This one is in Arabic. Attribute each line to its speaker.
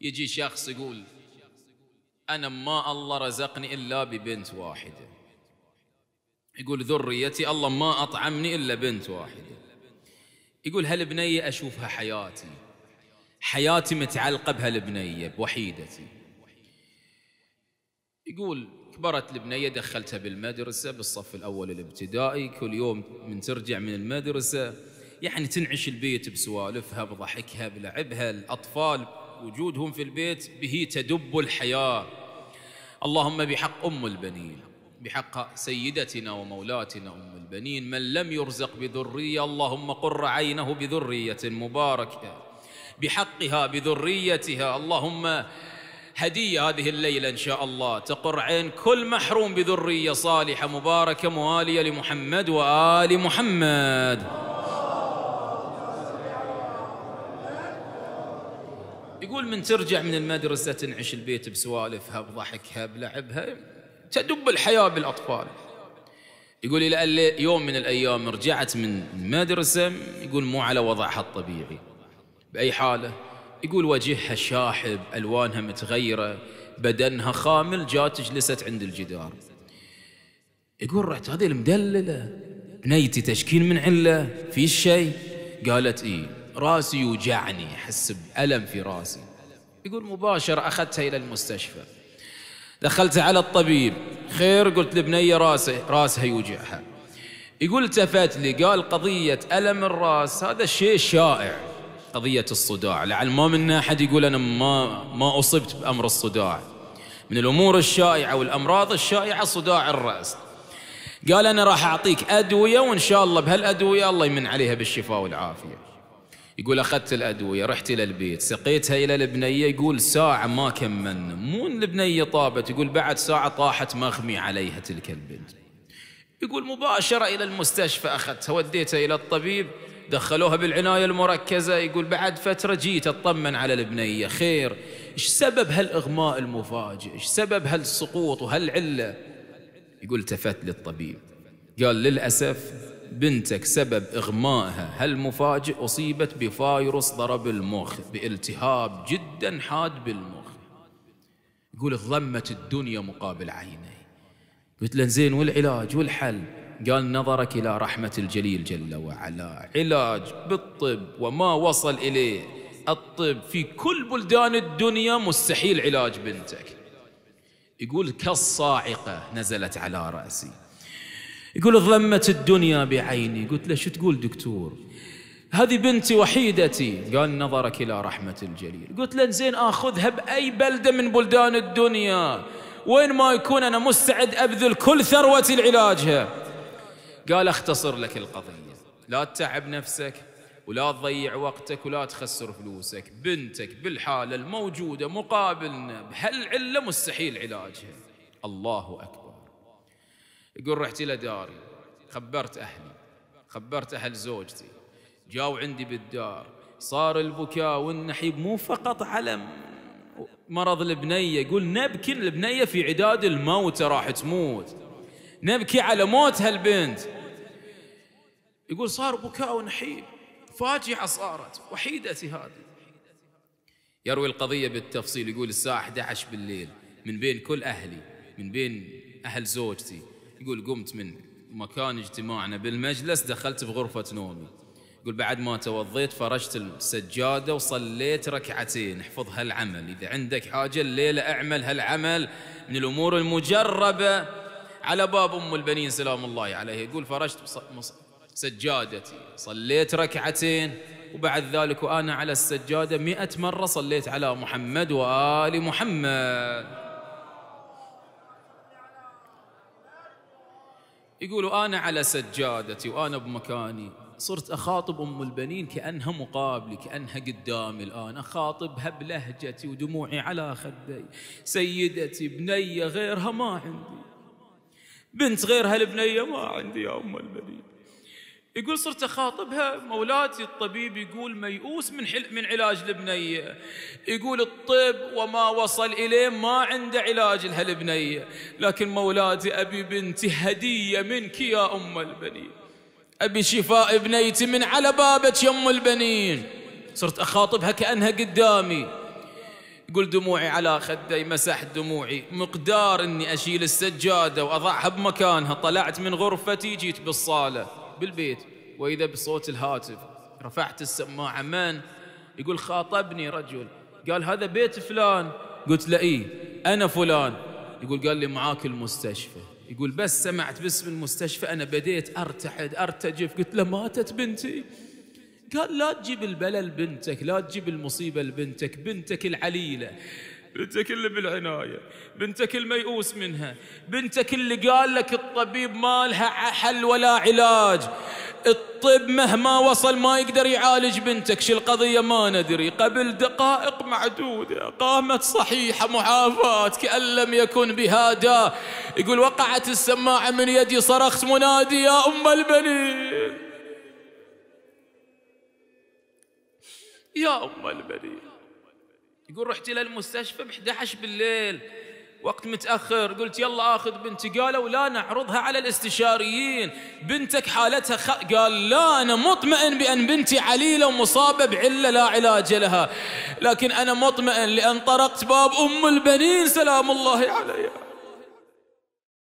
Speaker 1: يجي شخص يقول أنا ما الله رزقني إلا ببنت واحدة يقول ذريتي الله ما أطعمني إلا بنت واحدة يقول هالبنية أشوفها حياتي حياتي متعلقة بهالبنية بوحيدتي يقول كبرت البنية دخلتها بالمدرسة بالصف الأول الابتدائي كل يوم من ترجع من المدرسة يعني تنعش البيت بسوالفها بضحكها بلعبها الأطفال وجودهم في البيت به تدب الحياة اللهم بحق أم البنين بحق سيدتنا ومولاتنا أم البنين من لم يرزق بذرية اللهم قر عينه بذرية مباركة بحقها بذريتها اللهم هدية هذه الليلة إن شاء الله تقر عين كل محروم بذرية صالحة مباركة موالية لمحمد وآل محمد يقول من ترجع من المدرسة تنعش البيت بسوالفها بضحكها بلعبها تدب الحياة بالأطفال يقول إلى يوم من الأيام رجعت من المدرسة يقول مو على وضعها الطبيعي بأي حالة يقول وجهها شاحب ألوانها متغيرة بدنها خامل جات جلست عند الجدار يقول رحت هذه المدللة نيتي تشكين من علة في شيء قالت إيه راسي يوجعني أحس بألم في راسي يقول مباشر أخذتها إلى المستشفى دخلت على الطبيب خير قلت لبنيه راسه راسها يوجعها يقول التفت لي قال قضية ألم الراس هذا شيء شائع قضية الصداع لعل ما منا أحد يقول أنا ما ما أصبت بأمر الصداع من الأمور الشائعة والأمراض الشائعة صداع الرأس قال أنا راح أعطيك أدوية وإن شاء الله بهالأدوية الله يمن عليها بالشفاء والعافية يقول أخذت الأدوية رحت إلى البيت سقيتها إلى البنية يقول ساعة ما كملنا مو البنية طابت يقول بعد ساعة طاحت مغمي عليها تلك البنت يقول مباشرة إلى المستشفى أخذتها وديتها إلى الطبيب دخلوها بالعناية المركزة يقول بعد فترة جيت أطمن على البنية خير إيش سبب هالإغماء المفاجئ إيش سبب هالسقوط وهالعلة يقول التفت للطبيب قال للأسف بنتك سبب إغمائها هالمفاجئ أصيبت بفايروس ضرب المخ بالتهاب جدا حاد بالمخ يقول ظلمت الدنيا مقابل عيني قلت له زين والعلاج والحل قال نظرك إلى رحمة الجليل جل وعلا علاج بالطب وما وصل إليه الطب في كل بلدان الدنيا مستحيل علاج بنتك يقول كالصاعقة نزلت على رأسي يقول ظلمت الدنيا بعيني قلت له شو تقول دكتور هذه بنتي وحيدتي قال نظرك إلى رحمة الجليل قلت له زين آخذها بأي بلدة من بلدان الدنيا وين ما يكون أنا مستعد أبذل كل ثروتي لعلاجها قال أختصر لك القضية لا تتعب نفسك ولا تضيع وقتك ولا تخسر فلوسك بنتك بالحالة الموجودة مقابلنا بهالعلة مستحيل علاجها الله أكبر يقول رحت إلى داري خبرت أهلي خبرت أهل زوجتي جاوا عندي بالدار صار البكاء والنحيب مو فقط على مرض البنية يقول نبكي البنية في عداد الموت راح تموت نبكي على موت هالبنت يقول صار بكاء ونحيب فاجعة صارت وحيدتي هذه يروي القضية بالتفصيل يقول الساعة 11 بالليل من بين كل أهلي من بين أهل زوجتي يقول قمت من مكان اجتماعنا بالمجلس دخلت بغرفة نومي يقول بعد ما توضيت فرشت السجادة وصليت ركعتين احفظ هالعمل إذا عندك حاجة الليلة أعمل هالعمل من الأمور المجربة على باب أم البنين سلام الله عليه يقول فرشت سجادتي صليت ركعتين وبعد ذلك وأنا على السجادة مئة مرة صليت على محمد وآل محمد يقولوا أنا على سجادتي وأنا بمكاني صرت أخاطب أم البنين كأنها مقابلي كأنها قدامي الآن أخاطبها بلهجتي ودموعي على خدي سيدتي بنية غيرها ما عندي بنت غيرها البنية ما عندي يا أم البنين يقول صرت اخاطبها مولاتي الطبيب يقول ميؤوس من حل من علاج البنيه يقول الطب وما وصل اليه ما عنده علاج لها البنيه لكن مولاتي ابي بنتي هديه منك يا ام البنين ابي شفاء بنيتي من على بابك يا ام البنين صرت اخاطبها كانها قدامي يقول دموعي على خدي مسحت دموعي مقدار اني اشيل السجاده واضعها بمكانها طلعت من غرفتي جيت بالصاله بالبيت وإذا بصوت الهاتف رفعت السماعة من يقول خاطبني رجل قال هذا بيت فلان قلت له إيه أنا فلان يقول قال لي معاك المستشفى يقول بس سمعت باسم المستشفى أنا بديت أرتعد أرتجف قلت له ماتت بنتي قال لا تجيب البلل بنتك لا تجيب المصيبة لبنتك بنتك العليلة بنتك اللي بالعناية بنتك الميؤوس منها بنتك اللي قال لك الطبيب ما لها حل ولا علاج الطب مهما وصل ما يقدر يعالج بنتك شو القضية ما ندري قبل دقائق معدودة قامت صحيحة معافاة كأن لم يكن بها داء يقول وقعت السماعة من يدي صرخت منادي يا أم البنين يا أم البنين يقول رحت إلى المستشفى ب 11 بالليل وقت متأخر قلت يلا آخذ بنتي قالوا لا نعرضها على الاستشاريين بنتك حالتها خ... قال لا أنا مطمئن بأن بنتي عليلة ومصابة بعلة لا علاج لها لكن أنا مطمئن لأن طرقت باب أم البنين سلام الله عليها